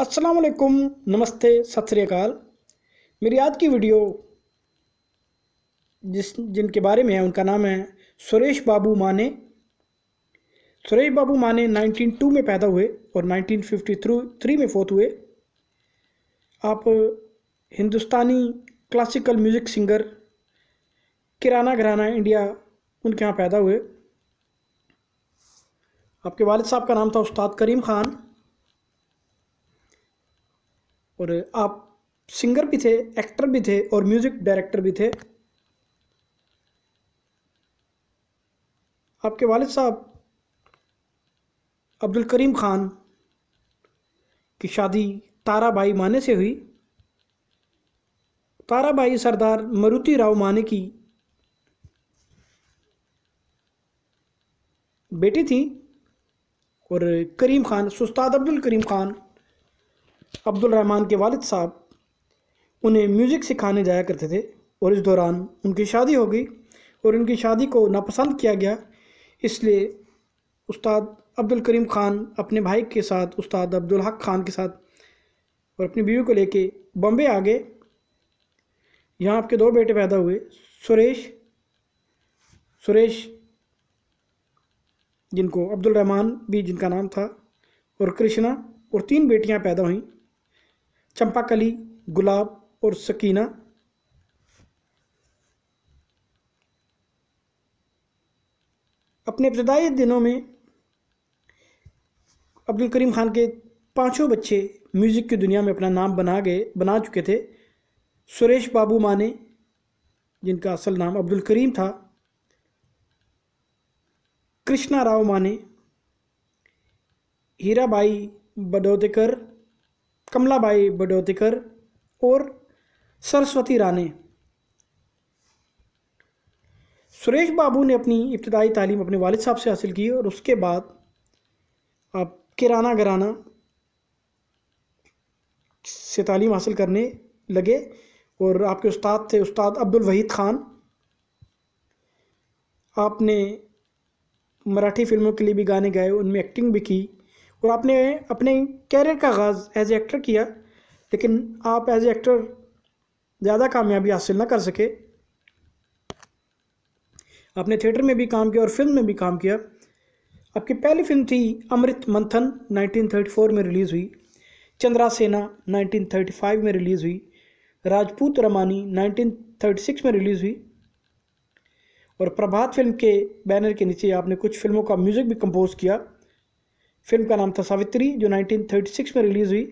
वालेकुम नमस्ते सत मेरी आज की वीडियो जिस जिनके बारे में है उनका नाम है सुरेश बाबू माने सुरेश बाबू माने 1902 में पैदा हुए और 1953 में फोत हुए आप Hindustani classical music singer Kirana gharana India उनके यहाँ पैदा हुए आपके वालिद साहब का नाम था उस्ताद करीम ख़ान और आप सिंगर भी थे एक्टर भी थे और म्यूजिक डायरेक्टर भी थे आपके वालिद साहब अब्दुल करीम खान की शादी तारा भाई माने से हुई तारा भाई सरदार मरुति राव माने की बेटी थी और करीम खान सुस्ताद अब्दुल करीम खान अब्दुल रहमान के वालिद साहब उन्हें म्यूज़िक सिखाने जाया करते थे और इस दौरान उनकी शादी हो गई और उनकी शादी को नापसंद किया गया इसलिए उस्ताद अब्दुल करीम ख़ान अपने भाई के साथ उस्ताद अब्दुल हक ख़ान के साथ और अपनी बीवी को लेके बॉम्बे आ गए यहाँ आपके दो बेटे पैदा हुए सुरेश सुरेश जिनको अब्दुल रहमान भी जिनका नाम था और कृष्णा और तीन बेटियाँ पैदा हुईं चंपाकली गुलाब और सकीना अपने इब्तदाई दिनों में अब्दुल करीम खान के पांचों बच्चे म्यूज़िक की दुनिया में अपना नाम बना गए बना चुके थे सुरेश बाबू माने जिनका असल नाम अब्दुल करीम था कृष्णा राव माने हीराबाई बडोदेकर कमलाबाई बडोतिकर और सरस्वती राणे सुरेश बाबू ने अपनी इब्तदाई तालीम अपने वालिद साहब से हासिल की और उसके बाद आप किराना घराना से तालीम हासिल करने लगे और आपके उस्ताद थे उस्ताद अब्दुल वहीद खान आपने मराठी फिल्मों के लिए भी गाने गाए उनमें एक्टिंग भी की और आपने अपने कैरियर का आगाज़ एज एक्टर किया लेकिन आप एज एक्टर ज़्यादा कामयाबी हासिल ना कर सके आपने थिएटर में भी काम किया और फिल्म में भी काम किया आपकी पहली फिल्म थी अमृत मंथन 1934 में रिलीज़ हुई चंद्रा सेना 1935 में रिलीज़ हुई राजपूत रमानी 1936 में रिलीज़ हुई और प्रभात फिल्म के बैनर के नीचे आपने कुछ फिल्मों का म्यूज़िक भी कंपोज किया फिल्म का नाम था सावित्री जो 1936 में रिलीज़ हुई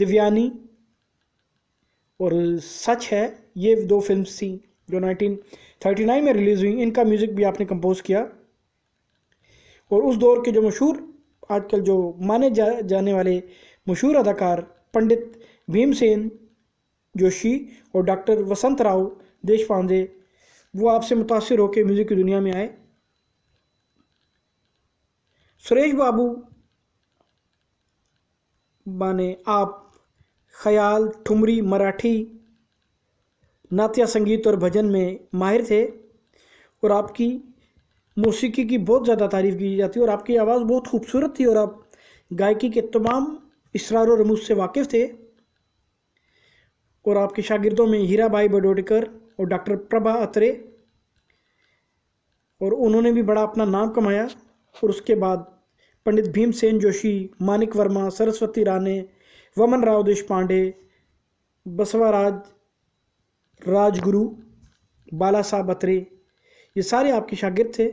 दिव्यानी और सच है ये दो फिल्म थी जो 1939 में रिलीज़ हुई इनका म्यूज़िक भी आपने कंपोज किया और उस दौर के जो मशहूर आजकल जो माने जा, जाने वाले मशहूर अदाकार पंडित भीमसेन जोशी और डॉक्टर वसंत राव देशपांडे वो आपसे मुतासर होकर म्यूज़िक की दुनिया में आए सुरेश बाबू माने आप ख्याल ठुमरी मराठी नात्या संगीत और भजन में माहिर थे और आपकी मौसीकी की बहुत ज़्यादा तारीफ़ की जाती और आपकी आवाज़ बहुत खूबसूरत थी और आप गायकी के तमाम इसरार और रमूज से वाकिफ़ थे और आपके शागिर्दों में हीरा भाई बडोडकर और डॉक्टर प्रभा अत्रे और उन्होंने भी बड़ा अपना नाम कमाया और उसके बाद पंडित भीमसेन जोशी मानिक वर्मा सरस्वती राणे वमन राव देश पांडे बसवाराज राजगुरु बाला साहब अत्रे ये सारे आपके शागिर्द थे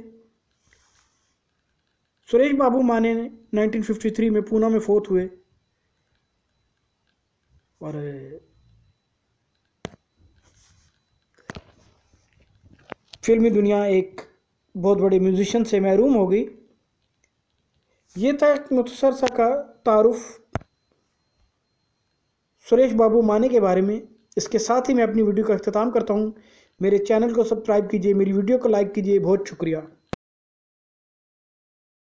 सुरेश बाबू माने 1953 में पूना में फोत हुए और फिल्मी दुनिया एक बहुत बड़े म्यूजिशियन से महरूम हो गई ये था एक मुख्तसर सा का तारुफ सुरेश बाबू माने के बारे में इसके साथ ही मैं अपनी वीडियो का अख्ताम करता हूँ मेरे चैनल को सब्सक्राइब कीजिए मेरी वीडियो को लाइक कीजिए बहुत शुक्रिया